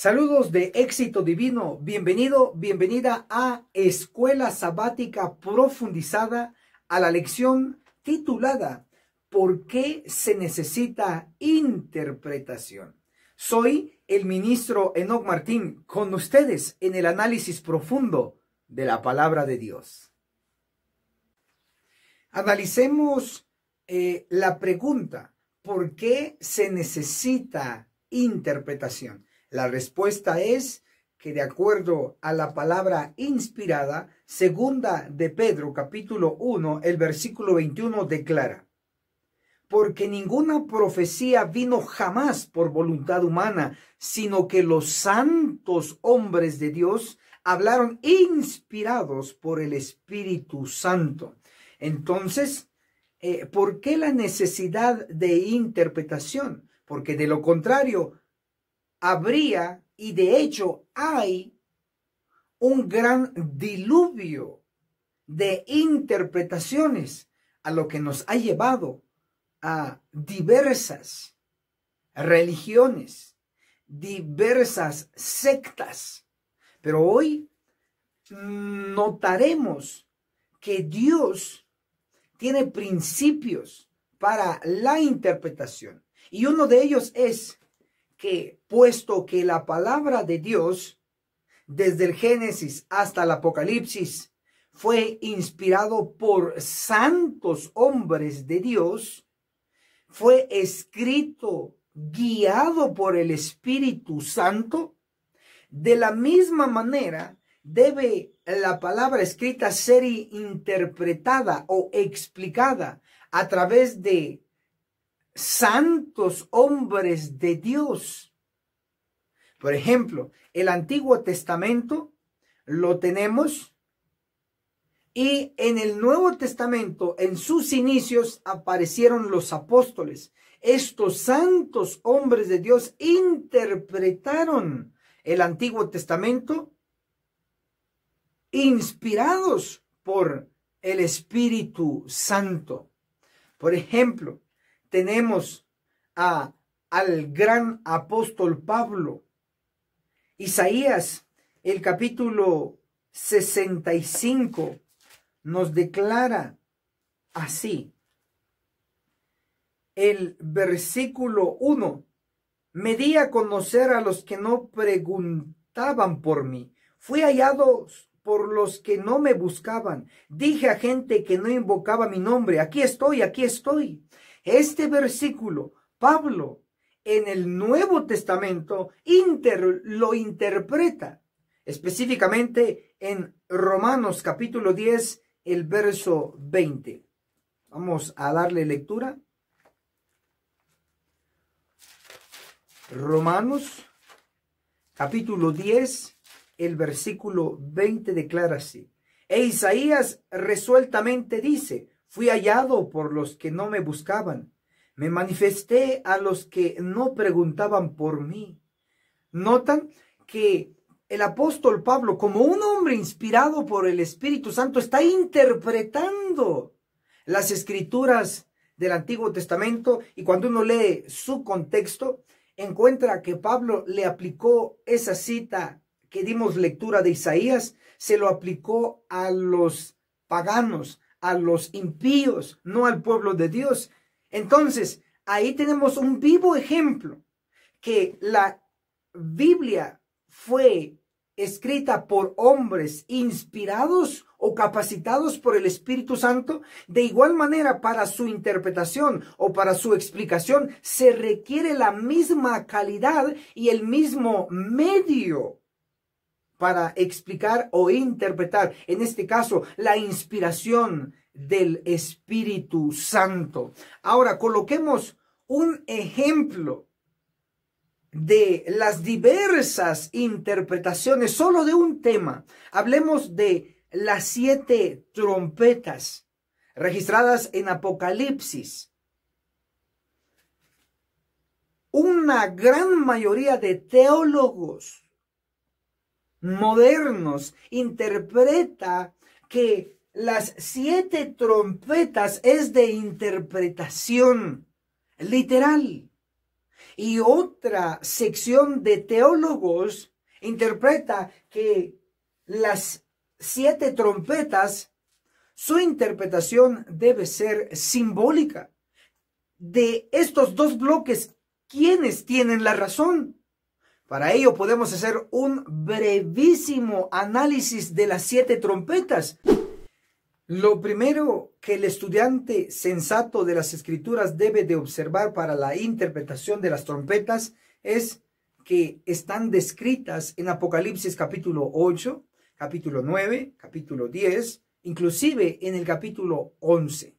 Saludos de éxito divino. Bienvenido, bienvenida a Escuela Sabática Profundizada, a la lección titulada ¿Por qué se necesita interpretación? Soy el ministro Enoc Martín con ustedes en el análisis profundo de la palabra de Dios. Analicemos eh, la pregunta ¿por qué se necesita interpretación? La respuesta es que de acuerdo a la palabra inspirada, segunda de Pedro capítulo 1, el versículo 21 declara, porque ninguna profecía vino jamás por voluntad humana, sino que los santos hombres de Dios hablaron inspirados por el Espíritu Santo. Entonces, eh, ¿por qué la necesidad de interpretación? Porque de lo contrario, habría, y de hecho hay, un gran diluvio de interpretaciones a lo que nos ha llevado a diversas religiones, diversas sectas. Pero hoy notaremos que Dios tiene principios para la interpretación. Y uno de ellos es que puesto que la palabra de Dios, desde el Génesis hasta el Apocalipsis, fue inspirado por santos hombres de Dios, fue escrito, guiado por el Espíritu Santo, de la misma manera debe la palabra escrita ser interpretada o explicada a través de santos hombres de Dios. Por ejemplo, el Antiguo Testamento lo tenemos y en el Nuevo Testamento, en sus inicios, aparecieron los apóstoles. Estos santos hombres de Dios interpretaron el Antiguo Testamento inspirados por el Espíritu Santo. Por ejemplo, tenemos a, al gran apóstol Pablo. Isaías, el capítulo 65, nos declara así. El versículo 1, me di a conocer a los que no preguntaban por mí. Fui hallado por los que no me buscaban. Dije a gente que no invocaba mi nombre, aquí estoy, aquí estoy. Este versículo, Pablo, en el Nuevo Testamento, lo interpreta específicamente en Romanos capítulo 10, el verso 20. Vamos a darle lectura. Romanos capítulo 10, el versículo 20 declara así. E Isaías resueltamente dice, Fui hallado por los que no me buscaban. Me manifesté a los que no preguntaban por mí. Notan que el apóstol Pablo, como un hombre inspirado por el Espíritu Santo, está interpretando las escrituras del Antiguo Testamento y cuando uno lee su contexto, encuentra que Pablo le aplicó esa cita que dimos lectura de Isaías, se lo aplicó a los paganos, a los impíos, no al pueblo de Dios. Entonces, ahí tenemos un vivo ejemplo que la Biblia fue escrita por hombres inspirados o capacitados por el Espíritu Santo, de igual manera para su interpretación o para su explicación se requiere la misma calidad y el mismo medio para explicar o interpretar, en este caso, la inspiración del Espíritu Santo. Ahora, coloquemos un ejemplo de las diversas interpretaciones solo de un tema. Hablemos de las siete trompetas registradas en Apocalipsis. Una gran mayoría de teólogos modernos interpreta que las siete trompetas es de interpretación literal. Y otra sección de teólogos interpreta que las siete trompetas, su interpretación debe ser simbólica. De estos dos bloques, ¿quiénes tienen la razón? Para ello podemos hacer un brevísimo análisis de las siete trompetas. Lo primero que el estudiante sensato de las escrituras debe de observar para la interpretación de las trompetas es que están descritas en Apocalipsis capítulo 8, capítulo 9, capítulo 10, inclusive en el capítulo 11.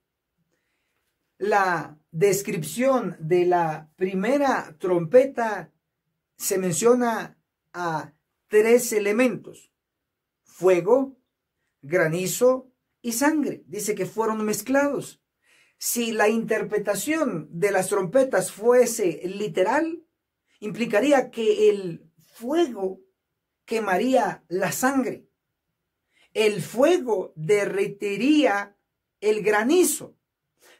La descripción de la primera trompeta se menciona a tres elementos, fuego, granizo y sangre. Dice que fueron mezclados. Si la interpretación de las trompetas fuese literal, implicaría que el fuego quemaría la sangre. El fuego derretiría el granizo.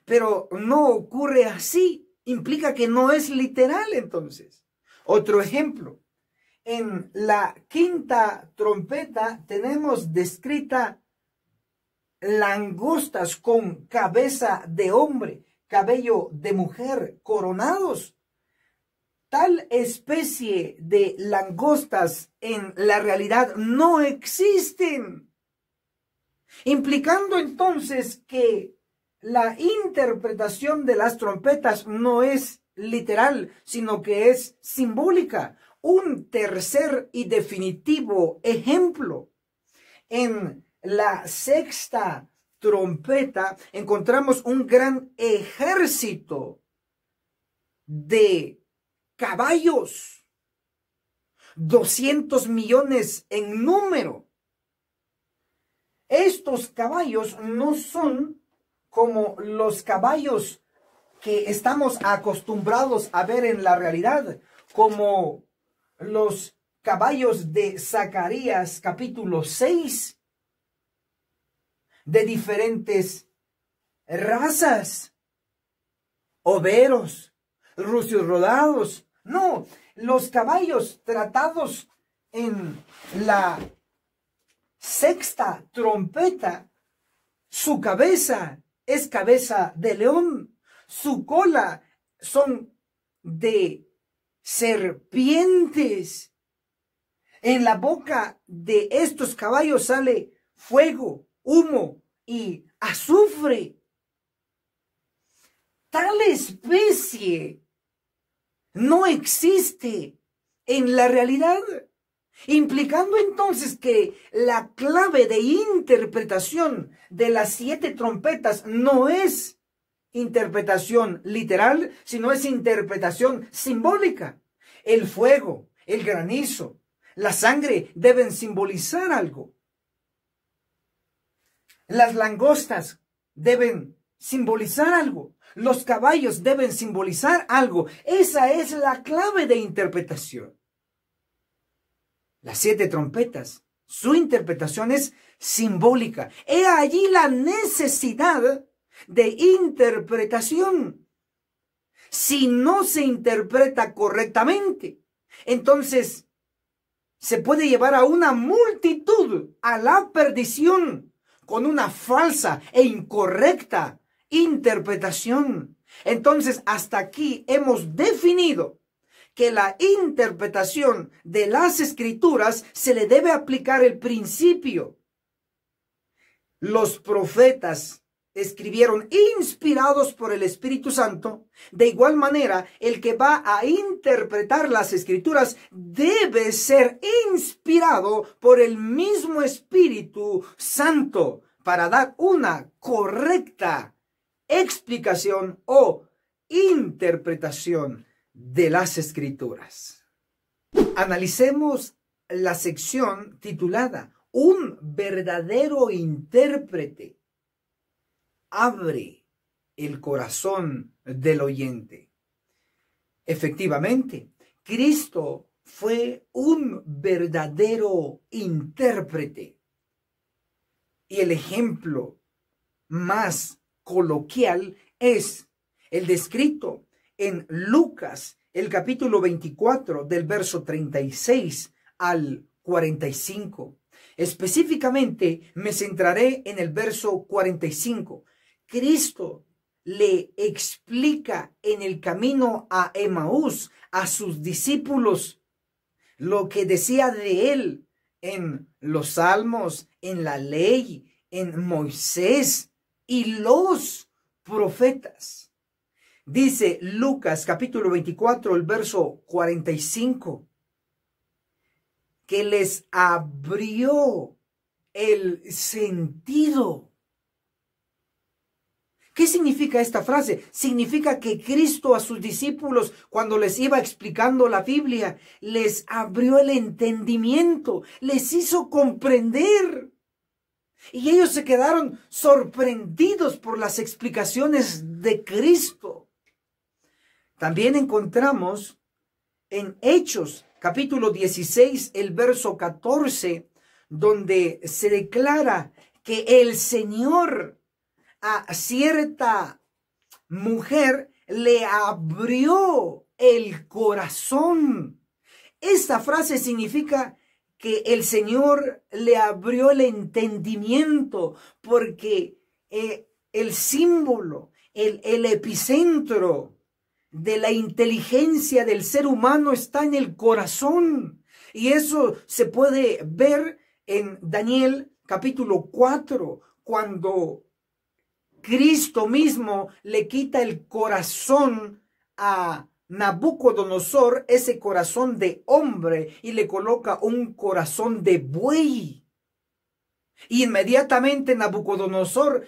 Pero no ocurre así. Implica que no es literal entonces. Otro ejemplo, en la quinta trompeta tenemos descrita langostas con cabeza de hombre, cabello de mujer, coronados. Tal especie de langostas en la realidad no existen, implicando entonces que la interpretación de las trompetas no es literal, sino que es simbólica. Un tercer y definitivo ejemplo. En la sexta trompeta encontramos un gran ejército de caballos, 200 millones en número. Estos caballos no son como los caballos que estamos acostumbrados a ver en la realidad, como los caballos de Zacarías capítulo 6, de diferentes razas, overos, rucios rodados. No, los caballos tratados en la sexta trompeta, su cabeza es cabeza de león su cola son de serpientes. En la boca de estos caballos sale fuego, humo y azufre. Tal especie no existe en la realidad, implicando entonces que la clave de interpretación de las siete trompetas no es interpretación literal, sino es interpretación simbólica. El fuego, el granizo, la sangre deben simbolizar algo. Las langostas deben simbolizar algo. Los caballos deben simbolizar algo. Esa es la clave de interpretación. Las siete trompetas, su interpretación es simbólica. He allí la necesidad de interpretación. Si no se interpreta correctamente, entonces se puede llevar a una multitud a la perdición con una falsa e incorrecta interpretación. Entonces, hasta aquí hemos definido que la interpretación de las escrituras se le debe aplicar el principio. Los profetas escribieron inspirados por el Espíritu Santo, de igual manera, el que va a interpretar las escrituras debe ser inspirado por el mismo Espíritu Santo para dar una correcta explicación o interpretación de las escrituras. Analicemos la sección titulada Un verdadero intérprete abre el corazón del oyente. Efectivamente, Cristo fue un verdadero intérprete. Y el ejemplo más coloquial es el descrito en Lucas, el capítulo 24, del verso 36 al 45. Específicamente me centraré en el verso 45, Cristo le explica en el camino a Emaús, a sus discípulos, lo que decía de él en los salmos, en la ley, en Moisés y los profetas. Dice Lucas capítulo 24, el verso 45, que les abrió el sentido ¿Qué significa esta frase? Significa que Cristo a sus discípulos, cuando les iba explicando la Biblia, les abrió el entendimiento, les hizo comprender. Y ellos se quedaron sorprendidos por las explicaciones de Cristo. También encontramos en Hechos capítulo 16, el verso 14, donde se declara que el Señor a cierta mujer le abrió el corazón. Esta frase significa que el Señor le abrió el entendimiento porque eh, el símbolo, el, el epicentro de la inteligencia del ser humano está en el corazón. Y eso se puede ver en Daniel capítulo 4, cuando Cristo mismo le quita el corazón a Nabucodonosor, ese corazón de hombre, y le coloca un corazón de buey. Y Inmediatamente Nabucodonosor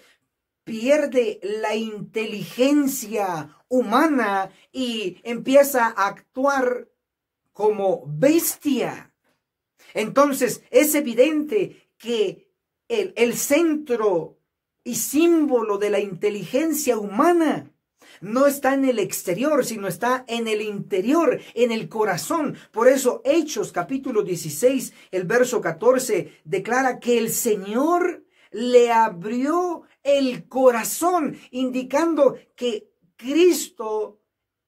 pierde la inteligencia humana y empieza a actuar como bestia. Entonces es evidente que el, el centro y símbolo de la inteligencia humana no está en el exterior, sino está en el interior, en el corazón. Por eso Hechos capítulo 16, el verso 14, declara que el Señor le abrió el corazón, indicando que Cristo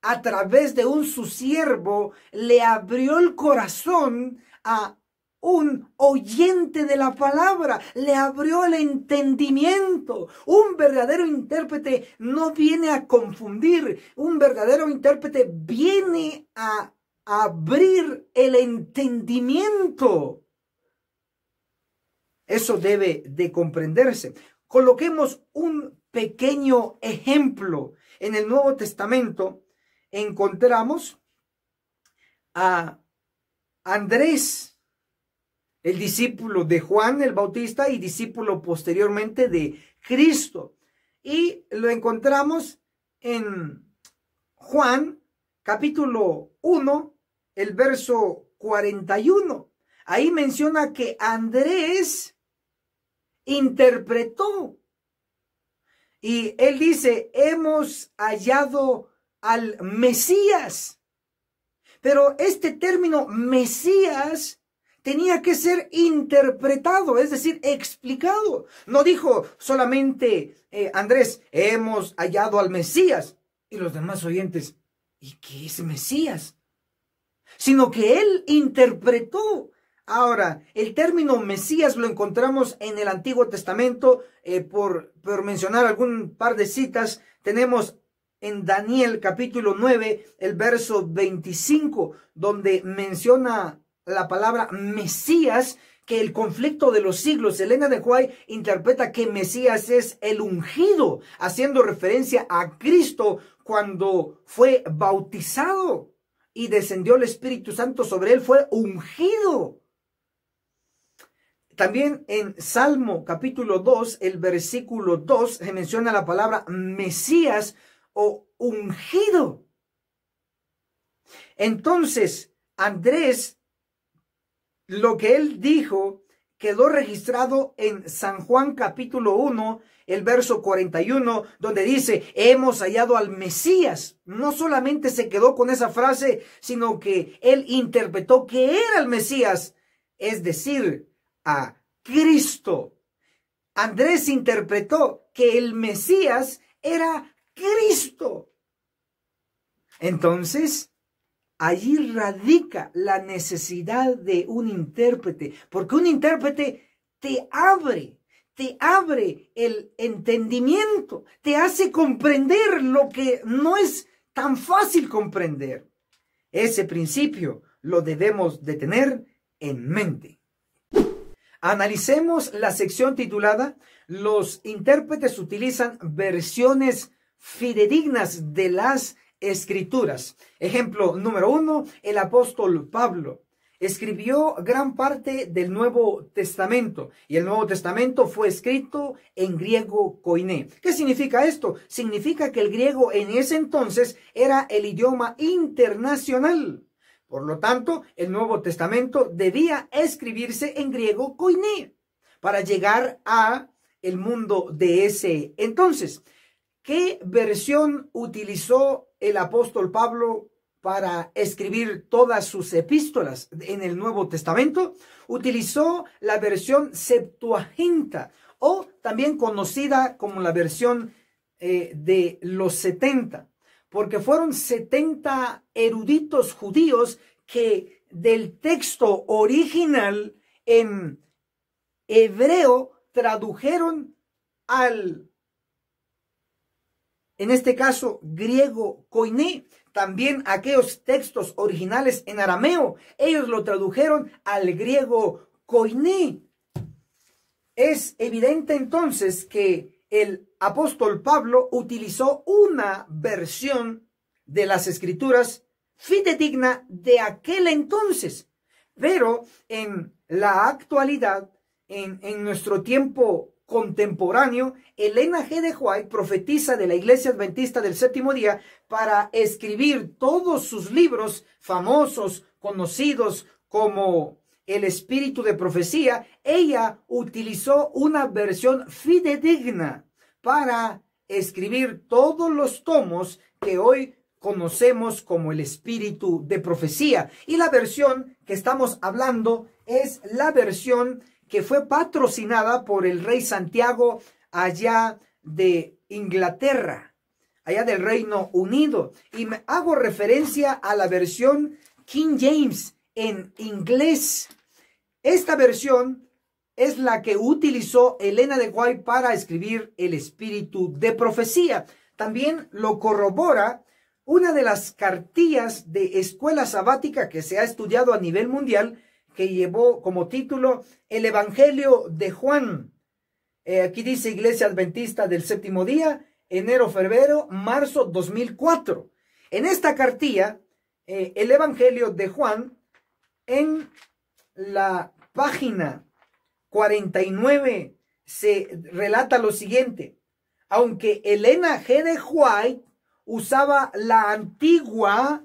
a través de un su siervo le abrió el corazón a un oyente de la palabra, le abrió el entendimiento. Un verdadero intérprete no viene a confundir, un verdadero intérprete viene a abrir el entendimiento. Eso debe de comprenderse. Coloquemos un pequeño ejemplo. En el Nuevo Testamento encontramos a Andrés, el discípulo de Juan el Bautista y discípulo posteriormente de Cristo. Y lo encontramos en Juan capítulo 1, el verso 41. Ahí menciona que Andrés interpretó y él dice, hemos hallado al Mesías. Pero este término Mesías tenía que ser interpretado, es decir, explicado. No dijo solamente, eh, Andrés, hemos hallado al Mesías. Y los demás oyentes, ¿y qué es Mesías? Sino que él interpretó. Ahora, el término Mesías lo encontramos en el Antiguo Testamento, eh, por, por mencionar algún par de citas, tenemos en Daniel capítulo 9, el verso 25, donde menciona la palabra Mesías, que el conflicto de los siglos, Elena de Huay interpreta que Mesías es el ungido, haciendo referencia a Cristo cuando fue bautizado y descendió el Espíritu Santo sobre él, fue ungido. También en Salmo capítulo 2, el versículo 2, se menciona la palabra Mesías o ungido. Entonces, Andrés lo que él dijo quedó registrado en San Juan capítulo 1, el verso 41, donde dice, hemos hallado al Mesías. No solamente se quedó con esa frase, sino que él interpretó que era el Mesías, es decir, a Cristo. Andrés interpretó que el Mesías era Cristo. Entonces, Allí radica la necesidad de un intérprete, porque un intérprete te abre, te abre el entendimiento, te hace comprender lo que no es tan fácil comprender. Ese principio lo debemos de tener en mente. Analicemos la sección titulada Los intérpretes utilizan versiones fidedignas de las escrituras. Ejemplo número uno, el apóstol Pablo escribió gran parte del Nuevo Testamento y el Nuevo Testamento fue escrito en griego koiné. ¿Qué significa esto? Significa que el griego en ese entonces era el idioma internacional. Por lo tanto, el Nuevo Testamento debía escribirse en griego koiné para llegar a el mundo de ese entonces. ¿Qué versión utilizó el apóstol Pablo para escribir todas sus epístolas en el Nuevo Testamento? Utilizó la versión Septuaginta o también conocida como la versión eh, de los setenta, porque fueron setenta eruditos judíos que del texto original en hebreo tradujeron al en este caso griego koiné, también aquellos textos originales en arameo, ellos lo tradujeron al griego koiné. Es evidente entonces que el apóstol Pablo utilizó una versión de las escrituras fidedigna de aquel entonces, pero en la actualidad, en, en nuestro tiempo contemporáneo, Elena G. de White, profetiza de la Iglesia Adventista del Séptimo Día, para escribir todos sus libros famosos, conocidos como El Espíritu de Profecía, ella utilizó una versión fidedigna para escribir todos los tomos que hoy conocemos como el espíritu de profecía. Y la versión que estamos hablando es la versión que fue patrocinada por el rey Santiago allá de Inglaterra, allá del Reino Unido. Y me hago referencia a la versión King James en inglés. Esta versión es la que utilizó Elena de Guay para escribir El espíritu de profecía. También lo corrobora una de las cartillas de escuela sabática que se ha estudiado a nivel mundial, que llevó como título el Evangelio de Juan. Eh, aquí dice Iglesia Adventista del Séptimo Día, enero, febrero, marzo 2004. En esta cartilla, eh, el Evangelio de Juan, en la página 49 se relata lo siguiente. Aunque Elena G. de White usaba la antigua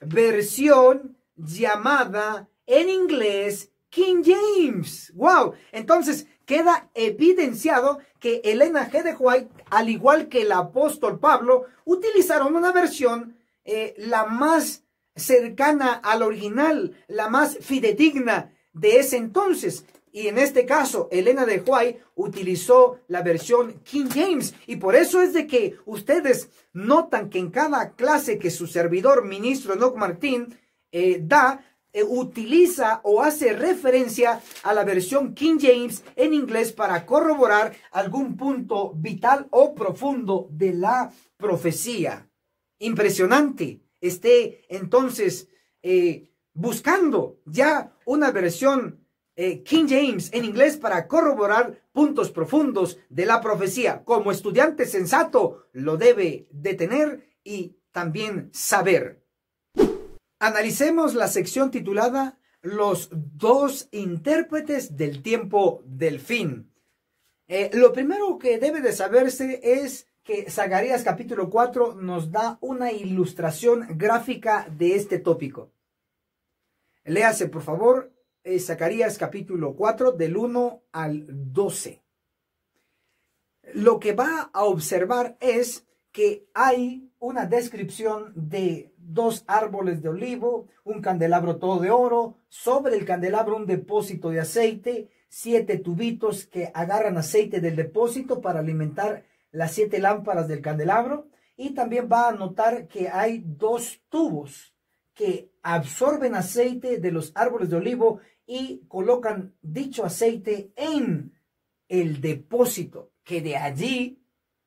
versión llamada en inglés King James. ¡Wow! Entonces queda evidenciado que Elena G. de White, al igual que el apóstol Pablo, utilizaron una versión eh, la más cercana al original, la más fidedigna de ese entonces. Y en este caso, Elena de White utilizó la versión King James. Y por eso es de que ustedes notan que en cada clase que su servidor, ministro no Martín, eh, da, eh, utiliza o hace referencia a la versión King James en inglés para corroborar algún punto vital o profundo de la profecía. Impresionante. Esté entonces eh, buscando ya una versión eh, King James en inglés para corroborar puntos profundos de la profecía. Como estudiante sensato lo debe de tener y también saber. Analicemos la sección titulada Los dos intérpretes del tiempo del fin. Eh, lo primero que debe de saberse es que Zacarías capítulo 4 nos da una ilustración gráfica de este tópico. Léase, por favor, eh, Zacarías capítulo 4 del 1 al 12. Lo que va a observar es que hay una descripción de dos árboles de olivo, un candelabro todo de oro, sobre el candelabro un depósito de aceite, siete tubitos que agarran aceite del depósito para alimentar las siete lámparas del candelabro. Y también va a notar que hay dos tubos que absorben aceite de los árboles de olivo y colocan dicho aceite en el depósito que de allí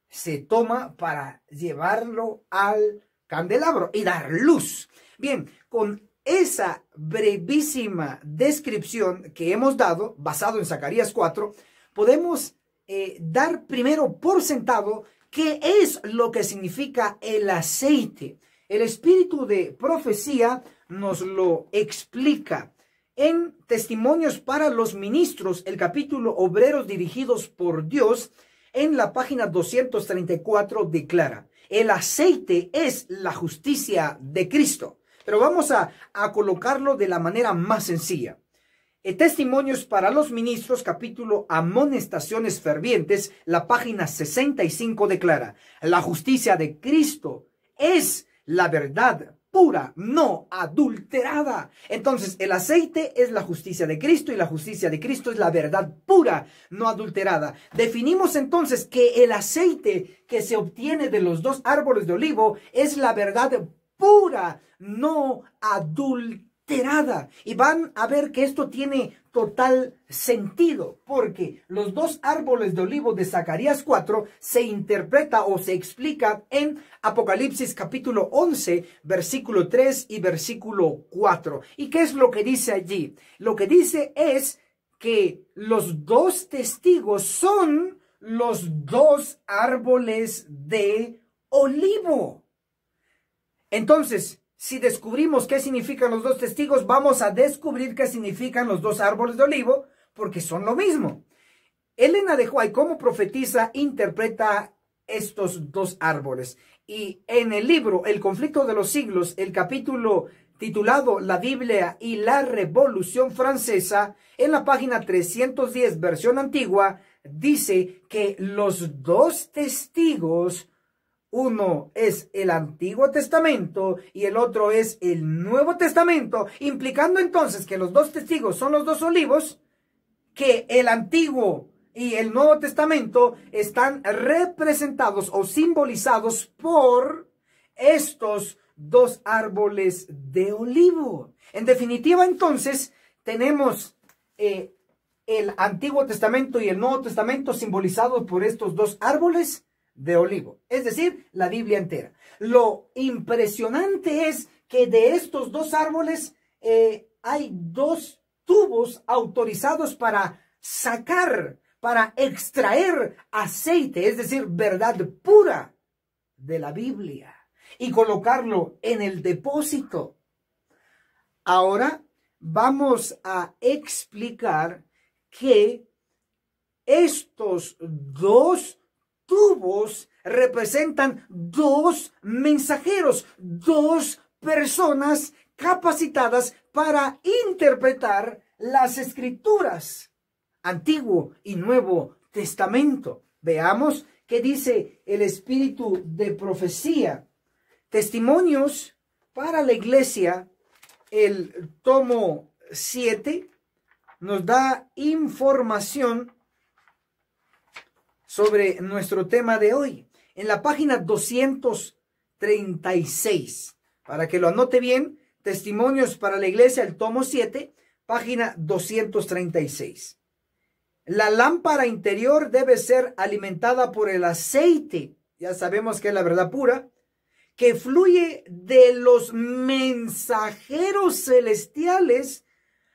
se toma para llevarlo al candelabro y dar luz. Bien, con esa brevísima descripción que hemos dado, basado en Zacarías 4, podemos eh, dar primero por sentado qué es lo que significa el aceite. El espíritu de profecía nos lo explica. En Testimonios para los Ministros, el capítulo Obreros dirigidos por Dios, en la página 234 declara, el aceite es la justicia de Cristo. Pero vamos a, colocarlo de la manera más sencilla. Eh, Testimonios para los ministros, capítulo Amonestaciones Fervientes, la página 65 declara, la justicia de Cristo es la verdad pura, no adulterada. Entonces, el aceite es la justicia de Cristo y la justicia de Cristo es la verdad pura, no adulterada. Definimos entonces que el aceite que se obtiene de los dos árboles de olivo es la verdad pura, no adulterada y van a ver que esto tiene total sentido, porque los dos árboles de olivo de Zacarías 4 se interpreta o se explica en Apocalipsis capítulo 11, versículo 3 y versículo 4. ¿Y qué es lo que dice allí? Lo que dice es que los dos testigos son los dos árboles de olivo. Entonces, si descubrimos qué significan los dos testigos, vamos a descubrir qué significan los dos árboles de olivo, porque son lo mismo. Elena de Huay, como profetiza, interpreta estos dos árboles. Y en el libro El conflicto de los siglos, el capítulo titulado La Biblia y la Revolución Francesa, en la página 310, versión antigua, dice que los dos testigos uno es el Antiguo Testamento y el otro es el Nuevo Testamento, implicando entonces que los dos testigos son los dos olivos, que el Antiguo y el Nuevo Testamento están representados o simbolizados por estos dos árboles de olivo. En definitiva, entonces, tenemos eh, el Antiguo Testamento y el Nuevo Testamento simbolizados por estos dos árboles de olivo, es decir, la Biblia entera. Lo impresionante es que de estos dos árboles eh, hay dos tubos autorizados para sacar, para extraer aceite, es decir, verdad pura de la Biblia y colocarlo en el depósito. Ahora vamos a explicar que estos dos tubos representan dos mensajeros, dos personas capacitadas para interpretar las escrituras, Antiguo y Nuevo Testamento. Veamos qué dice el espíritu de profecía. Testimonios para la iglesia, el tomo 7 nos da información sobre nuestro tema de hoy. En la página 236, para que lo anote bien, Testimonios para la Iglesia, el tomo 7, página 236. La lámpara interior debe ser alimentada por el aceite, ya sabemos que es la verdad pura, que fluye de los mensajeros celestiales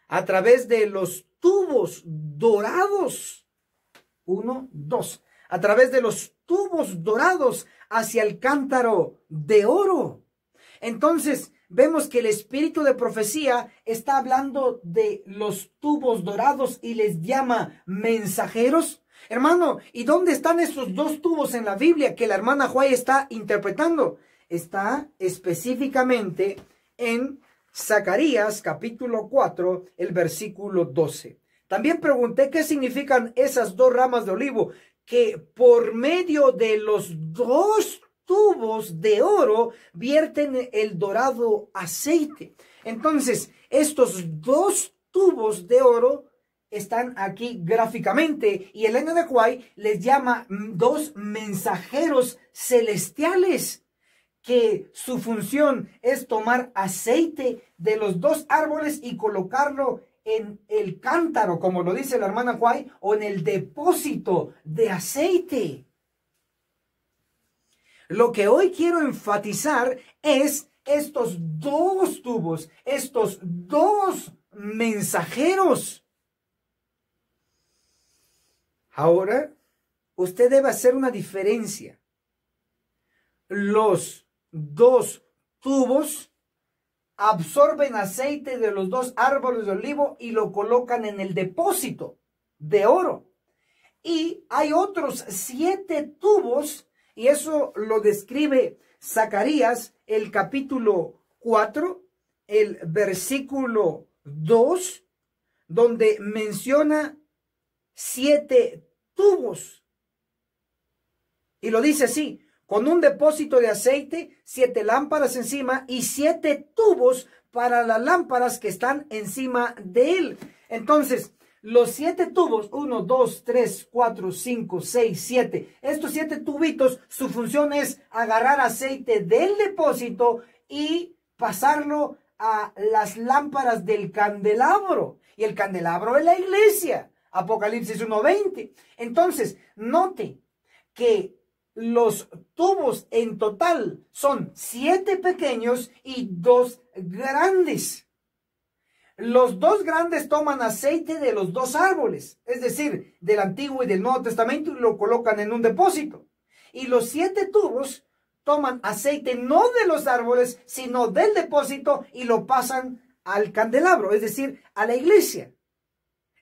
a través de los tubos dorados. Uno, dos a través de los tubos dorados hacia el cántaro de oro. Entonces, vemos que el espíritu de profecía está hablando de los tubos dorados y les llama mensajeros. Hermano, ¿y dónde están esos dos tubos en la Biblia que la hermana Juárez está interpretando? Está específicamente en Zacarías capítulo 4, el versículo 12. También pregunté qué significan esas dos ramas de olivo que por medio de los dos tubos de oro vierten el dorado aceite. Entonces, estos dos tubos de oro están aquí gráficamente y el año de Guay les llama mm, dos mensajeros celestiales que su función es tomar aceite de los dos árboles y colocarlo en el cántaro, como lo dice la hermana guay o en el depósito de aceite. Lo que hoy quiero enfatizar es estos dos tubos, estos dos mensajeros. Ahora, usted debe hacer una diferencia. Los dos tubos absorben aceite de los dos árboles de olivo y lo colocan en el depósito de oro. Y hay otros siete tubos, y eso lo describe Zacarías, el capítulo 4, el versículo 2, donde menciona siete tubos. Y lo dice así, con un depósito de aceite, siete lámparas encima y siete tubos para las lámparas que están encima de él. Entonces, los siete tubos, uno, dos, tres, cuatro, cinco, seis, siete, estos siete tubitos, su función es agarrar aceite del depósito y pasarlo a las lámparas del candelabro. Y el candelabro es la iglesia. Apocalipsis 1.20. Entonces, note que los tubos en total son siete pequeños y dos grandes. Los dos grandes toman aceite de los dos árboles, es decir, del Antiguo y del Nuevo Testamento, y lo colocan en un depósito. Y los siete tubos toman aceite no de los árboles, sino del depósito y lo pasan al candelabro, es decir, a la iglesia.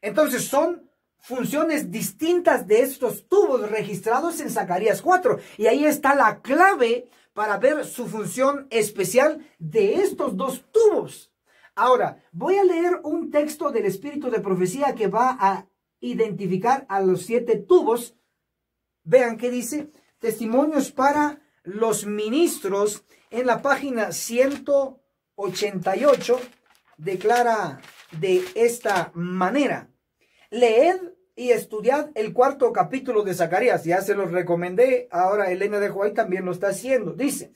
Entonces son funciones distintas de estos tubos registrados en Zacarías 4. Y ahí está la clave para ver su función especial de estos dos tubos. Ahora, voy a leer un texto del Espíritu de Profecía que va a identificar a los siete tubos. Vean qué dice, testimonios para los ministros en la página 188 declara de esta manera. Leed y estudiad el cuarto capítulo de Zacarías. Ya se los recomendé. Ahora Elena de Juárez también lo está haciendo. Dice,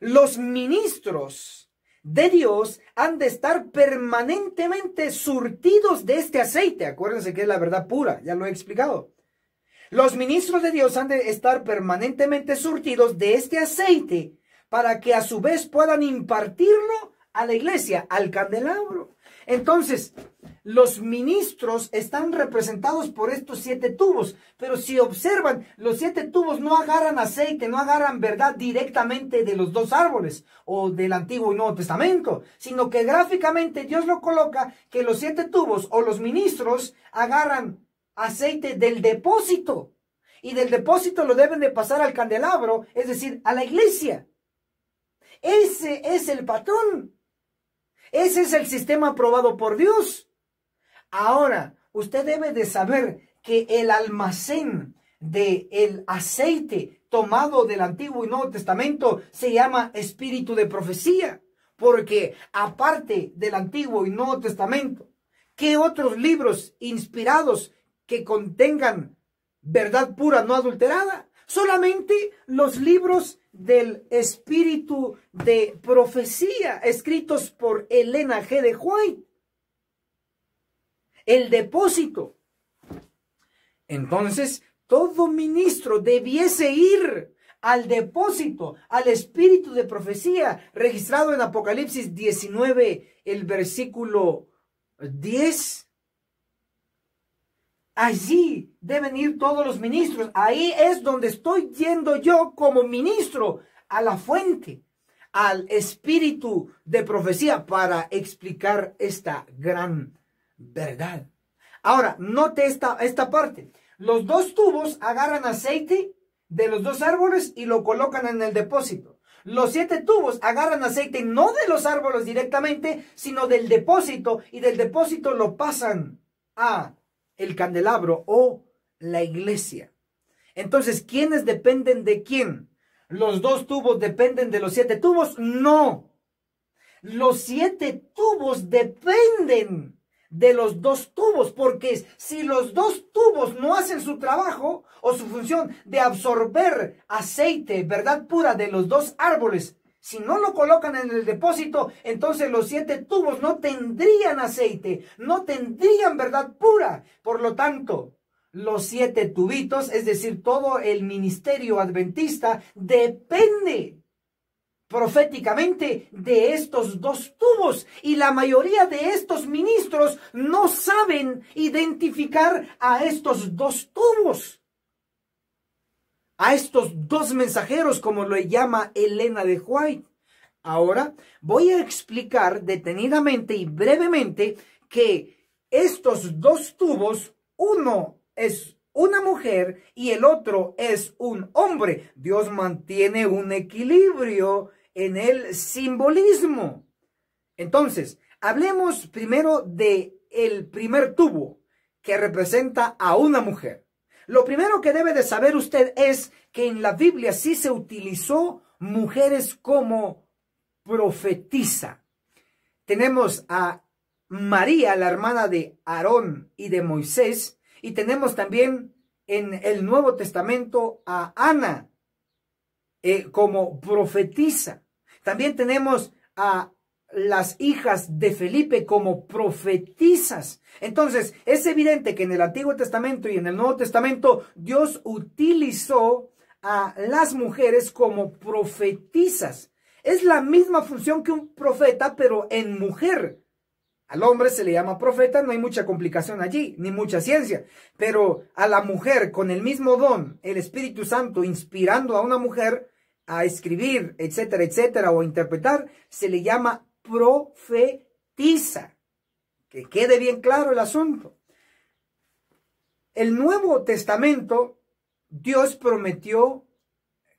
los ministros de Dios han de estar permanentemente surtidos de este aceite. Acuérdense que es la verdad pura. Ya lo he explicado. Los ministros de Dios han de estar permanentemente surtidos de este aceite para que a su vez puedan impartirlo a la iglesia, al candelabro. Entonces, los ministros están representados por estos siete tubos, pero si observan, los siete tubos no agarran aceite, no agarran verdad directamente de los dos árboles o del Antiguo y Nuevo Testamento, sino que gráficamente Dios lo coloca que los siete tubos o los ministros agarran aceite del depósito y del depósito lo deben de pasar al candelabro, es decir, a la iglesia. Ese es el patrón ese es el sistema aprobado por Dios. Ahora, usted debe de saber que el almacén del aceite tomado del Antiguo y Nuevo Testamento se llama espíritu de profecía, porque aparte del Antiguo y Nuevo Testamento, ¿qué otros libros inspirados que contengan verdad pura no adulterada? Solamente los libros del espíritu de profecía escritos por Elena G. de White. El depósito. Entonces, todo ministro debiese ir al depósito, al espíritu de profecía registrado en Apocalipsis 19, el versículo 10. Allí deben ir todos los ministros. Ahí es donde estoy yendo yo como ministro a la fuente, al espíritu de profecía para explicar esta gran verdad. Ahora, note esta, esta parte. Los dos tubos agarran aceite de los dos árboles y lo colocan en el depósito. Los siete tubos agarran aceite no de los árboles directamente, sino del depósito y del depósito lo pasan a el candelabro o la iglesia. Entonces, ¿quiénes dependen de quién? ¿Los dos tubos dependen de los siete tubos? No. Los siete tubos dependen de los dos tubos, porque si los dos tubos no hacen su trabajo o su función de absorber aceite, verdad pura, de los dos árboles, si no lo colocan en el depósito, entonces los siete tubos no tendrían aceite, no tendrían verdad pura. Por lo tanto, los siete tubitos, es decir, todo el ministerio adventista, depende proféticamente de estos dos tubos y la mayoría de estos ministros no saben identificar a estos dos tubos a estos dos mensajeros, como lo llama Elena de White. Ahora voy a explicar detenidamente y brevemente que estos dos tubos, uno es una mujer y el otro es un hombre. Dios mantiene un equilibrio en el simbolismo. Entonces, hablemos primero de el primer tubo que representa a una mujer. Lo primero que debe de saber usted es que en la Biblia sí se utilizó mujeres como profetisa. Tenemos a María, la hermana de Aarón y de Moisés, y tenemos también en el Nuevo Testamento a Ana eh, como profetisa. También tenemos a las hijas de Felipe como profetizas. Entonces, es evidente que en el Antiguo Testamento y en el Nuevo Testamento Dios utilizó a las mujeres como profetizas. Es la misma función que un profeta, pero en mujer. Al hombre se le llama profeta, no hay mucha complicación allí, ni mucha ciencia. Pero a la mujer con el mismo don, el Espíritu Santo inspirando a una mujer a escribir, etcétera, etcétera, o interpretar, se le llama profetiza. Que quede bien claro el asunto. El Nuevo Testamento, Dios prometió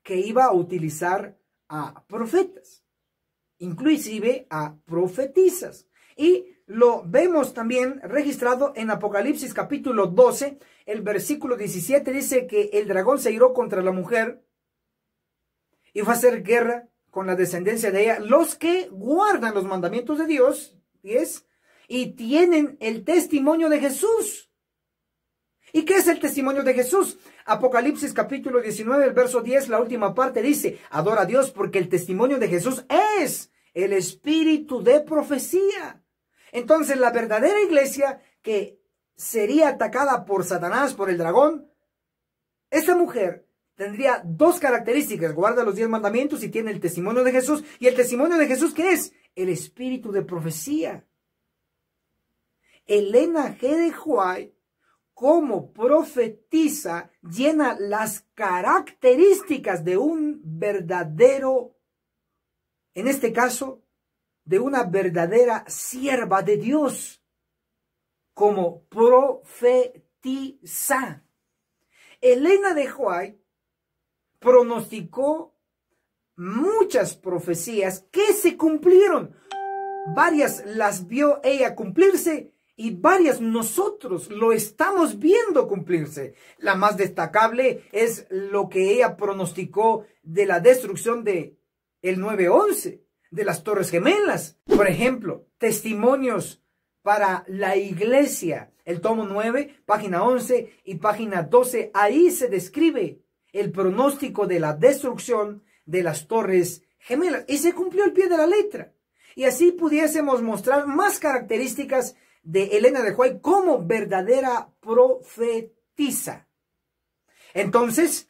que iba a utilizar a profetas, inclusive a profetizas. Y lo vemos también registrado en Apocalipsis capítulo 12, el versículo 17 dice que el dragón se iró contra la mujer y fue a hacer guerra con la descendencia de ella, los que guardan los mandamientos de Dios, 10 y tienen el testimonio de Jesús. ¿Y qué es el testimonio de Jesús? Apocalipsis capítulo 19, el verso 10, la última parte dice, adora a Dios porque el testimonio de Jesús es el espíritu de profecía. Entonces la verdadera iglesia que sería atacada por Satanás, por el dragón, esa mujer tendría dos características. Guarda los diez mandamientos y tiene el testimonio de Jesús. ¿Y el testimonio de Jesús qué es? El espíritu de profecía. Elena G. de Huay, como profetiza, llena las características de un verdadero, en este caso, de una verdadera sierva de Dios, como profetiza. Elena de Huay pronosticó muchas profecías que se cumplieron. Varias las vio ella cumplirse y varias nosotros lo estamos viendo cumplirse. La más destacable es lo que ella pronosticó de la destrucción de el 11 de las Torres Gemelas. Por ejemplo, testimonios para la iglesia, el tomo 9, página 11 y página 12, ahí se describe el pronóstico de la destrucción de las torres gemelas. Y se cumplió el pie de la letra. Y así pudiésemos mostrar más características de Elena de Huay como verdadera profetisa. Entonces,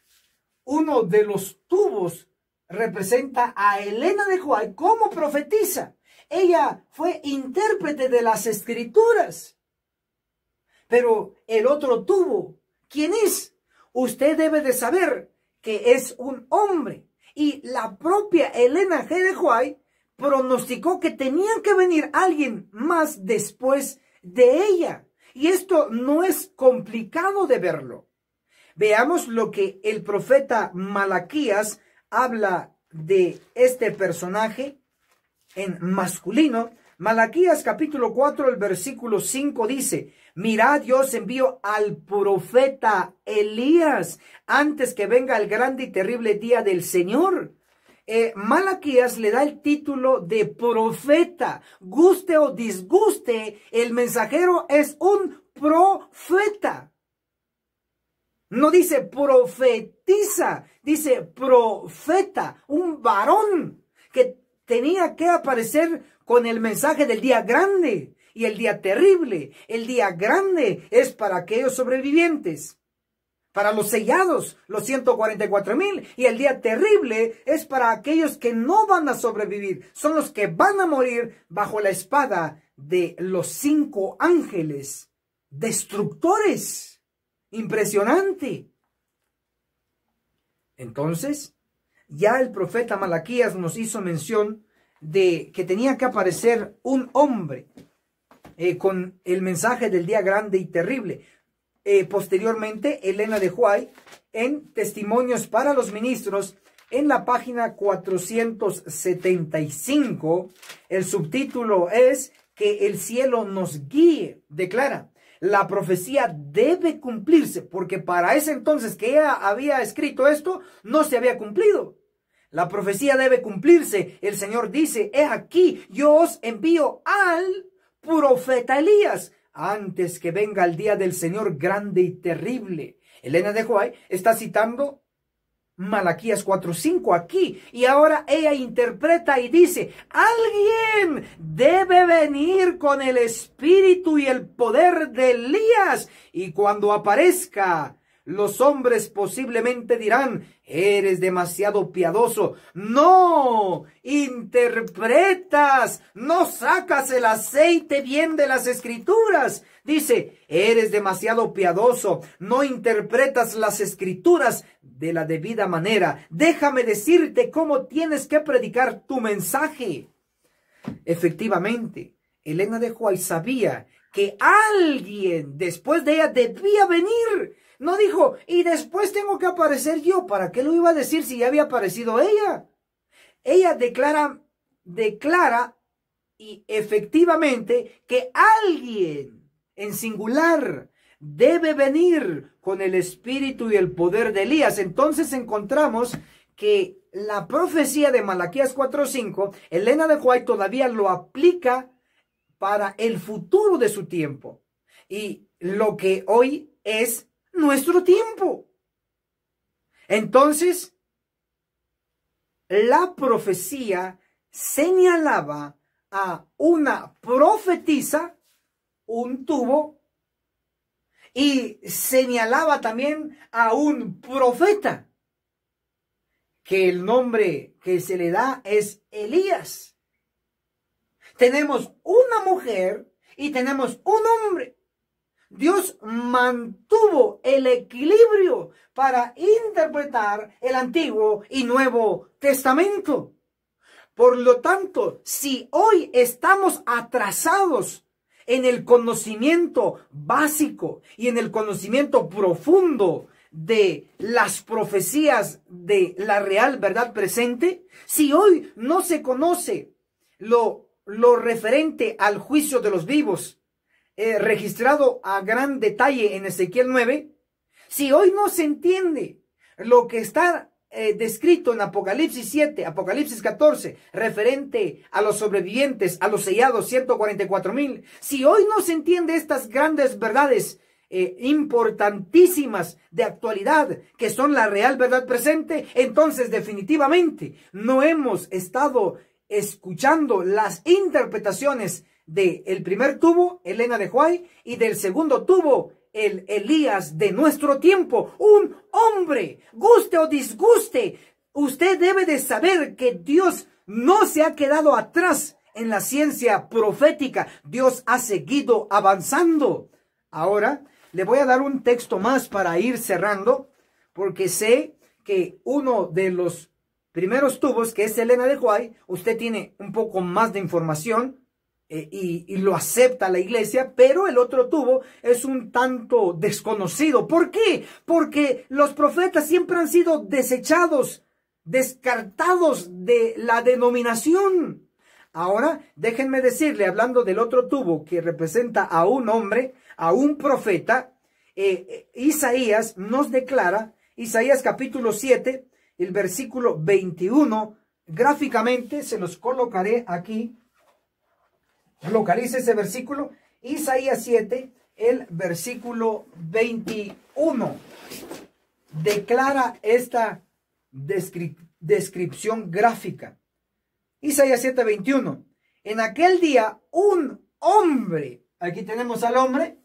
uno de los tubos representa a Elena de Huay como profetisa. Ella fue intérprete de las escrituras. Pero el otro tubo, ¿quién es? usted debe de saber que es un hombre. Y la propia Elena G. de Huay pronosticó que tenía que venir alguien más después de ella. Y esto no es complicado de verlo. Veamos lo que el profeta Malaquías habla de este personaje en masculino Malaquías capítulo 4, el versículo 5 dice, mirad, Dios envió al profeta Elías antes que venga el grande y terrible día del Señor. Eh, Malaquías le da el título de profeta. Guste o disguste, el mensajero es un profeta. No dice profetiza, dice profeta, un varón que tenía que aparecer con el mensaje del día grande y el día terrible. El día grande es para aquellos sobrevivientes, para los sellados, los 144 mil, y el día terrible es para aquellos que no van a sobrevivir, son los que van a morir bajo la espada de los cinco ángeles destructores. Impresionante. Entonces, ya el profeta Malaquías nos hizo mención de que tenía que aparecer un hombre eh, con el mensaje del día grande y terrible. Eh, posteriormente, Elena de Huay, en Testimonios para los Ministros, en la página 475, el subtítulo es Que el cielo nos guíe, declara. La profecía debe cumplirse, porque para ese entonces que ella había escrito esto, no se había cumplido. La profecía debe cumplirse. El Señor dice, He aquí, yo os envío al profeta Elías antes que venga el día del Señor grande y terrible. Elena de Huay está citando Malaquías 4:5 aquí y ahora ella interpreta y dice, alguien debe venir con el espíritu y el poder de Elías y cuando aparezca los hombres posiblemente dirán, eres demasiado piadoso. No, interpretas, no sacas el aceite bien de las escrituras. Dice, eres demasiado piadoso, no interpretas las escrituras de la debida manera. Déjame decirte cómo tienes que predicar tu mensaje. Efectivamente, Elena de Juárez sabía que alguien después de ella debía venir no dijo, y después tengo que aparecer yo. ¿Para qué lo iba a decir si ya había aparecido ella? Ella declara, declara y efectivamente que alguien en singular debe venir con el espíritu y el poder de Elías. Entonces encontramos que la profecía de Malaquías 4:5, Elena de White todavía lo aplica para el futuro de su tiempo. Y lo que hoy es nuestro tiempo. Entonces, la profecía señalaba a una profetisa, un tubo, y señalaba también a un profeta, que el nombre que se le da es Elías. Tenemos una mujer y tenemos un hombre. Dios mantuvo el equilibrio para interpretar el Antiguo y Nuevo Testamento. Por lo tanto, si hoy estamos atrasados en el conocimiento básico y en el conocimiento profundo de las profecías de la real verdad presente, si hoy no se conoce lo, referente al juicio de los vivos, eh, registrado a gran detalle en Ezequiel 9, si hoy no se entiende lo que está eh, descrito en Apocalipsis 7, Apocalipsis 14, referente a los sobrevivientes, a los sellados 144 mil, si hoy no se entiende estas grandes verdades eh, importantísimas de actualidad, que son la real verdad presente, entonces definitivamente no hemos estado escuchando las interpretaciones del el primer tubo, Elena de Huay, y del segundo tubo, el Elías de nuestro tiempo, un hombre, guste o disguste, usted debe de saber que Dios no se ha quedado atrás en la ciencia profética, Dios ha seguido avanzando. Ahora, le voy a dar un texto más para ir cerrando, porque sé que uno de los primeros tubos, que es Elena de Huay, usted tiene un poco más de información, eh, y, lo acepta la iglesia, pero el otro tubo es un tanto desconocido. ¿Por qué? Porque los profetas siempre han sido desechados, descartados de la denominación. Ahora, déjenme decirle, hablando del otro tubo que representa a un hombre, a un profeta, eh, eh, Isaías nos declara, Isaías capítulo 7, el versículo 21, gráficamente se los colocaré aquí pues Localice ese versículo. Isaías 7, el versículo 21. Declara esta descripción gráfica. Isaías 7, 21. En aquel día un hombre, aquí tenemos al hombre,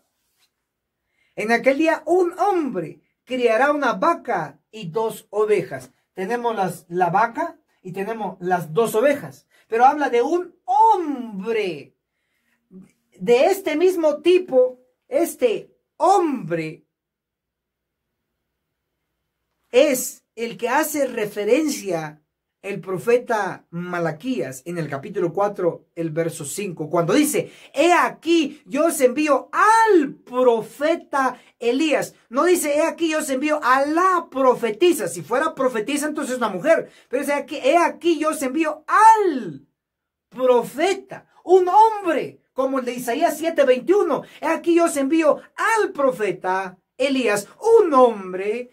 en aquel día un hombre criará una vaca y dos ovejas. Tenemos las, la vaca y tenemos las dos ovejas, pero habla de un hombre de este mismo tipo, este hombre es el que hace referencia el profeta Malaquías en el capítulo 4, el verso 5, cuando dice, he aquí yo os envío al profeta Elías. No dice, he aquí yo os envío a la profetisa. Si fuera profetisa, entonces es una mujer. Pero dice, he aquí, he aquí yo os envío al profeta, un hombre como el de Isaías 7:21. Aquí yo os envío al profeta Elías, un hombre,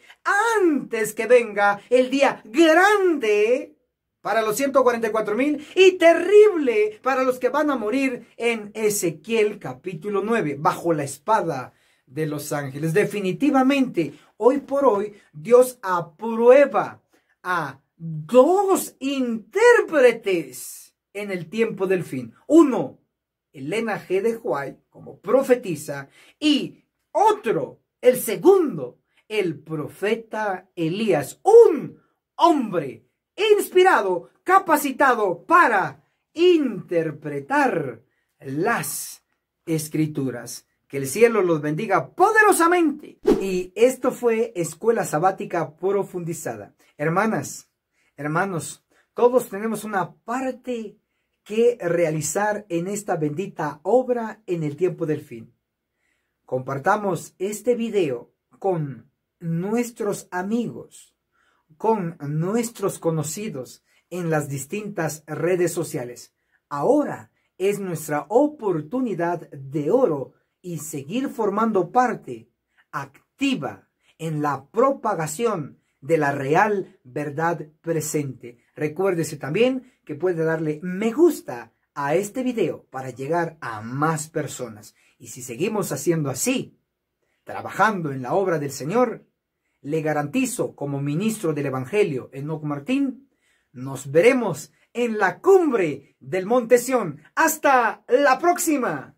antes que venga el día grande para los 144 mil y terrible para los que van a morir en Ezequiel capítulo 9, bajo la espada de los ángeles. Definitivamente, hoy por hoy, Dios aprueba a dos intérpretes en el tiempo del fin. Uno, Elena G. de Huay como profetisa y otro, el segundo, el profeta Elías, un hombre inspirado, capacitado para interpretar las escrituras. Que el cielo los bendiga poderosamente. Y esto fue Escuela Sabática Profundizada. Hermanas, hermanos, todos tenemos una parte que realizar en esta bendita obra en el tiempo del fin. Compartamos este video con nuestros amigos, con nuestros conocidos en las distintas redes sociales. Ahora es nuestra oportunidad de oro y seguir formando parte activa en la propagación de la real verdad presente. Recuérdese también que puede darle me gusta a este video para llegar a más personas. Y si seguimos haciendo así, trabajando en la obra del Señor, le garantizo como ministro del Evangelio, en Enoch Martín, nos veremos en la cumbre del Monte Sion. Hasta la próxima.